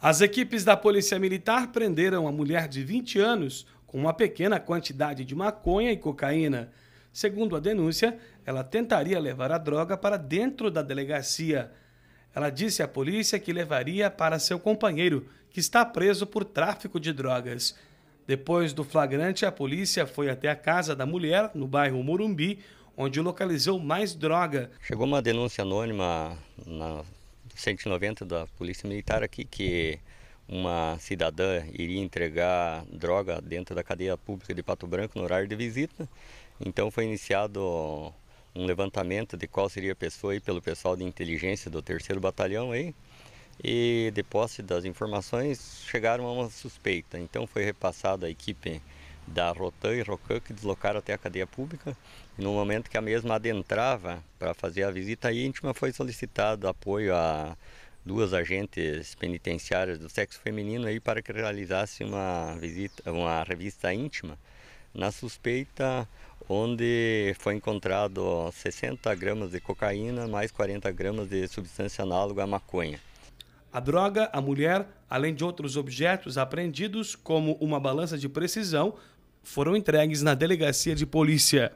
As equipes da Polícia Militar prenderam a mulher de 20 anos com uma pequena quantidade de maconha e cocaína. Segundo a denúncia, ela tentaria levar a droga para dentro da delegacia. Ela disse à polícia que levaria para seu companheiro, que está preso por tráfico de drogas. Depois do flagrante, a polícia foi até a casa da mulher, no bairro Murumbi, onde localizou mais droga. Chegou uma denúncia anônima na 190 da Polícia Militar aqui que uma cidadã iria entregar droga dentro da cadeia pública de Pato Branco no horário de visita. Então foi iniciado um levantamento de qual seria a pessoa aí pelo pessoal de inteligência do terceiro batalhão aí. E de posse das informações chegaram a uma suspeita. Então foi repassado à equipe da Rotan e Rocan que deslocaram até a cadeia pública. E no momento que a mesma adentrava para fazer a visita íntima, foi solicitado apoio a duas agentes penitenciárias do sexo feminino aí para que realizasse uma visita, uma revista íntima na suspeita onde foi encontrado 60 gramas de cocaína mais 40 gramas de substância análoga à maconha. A droga, a mulher, além de outros objetos apreendidos, como uma balança de precisão, foram entregues na delegacia de polícia.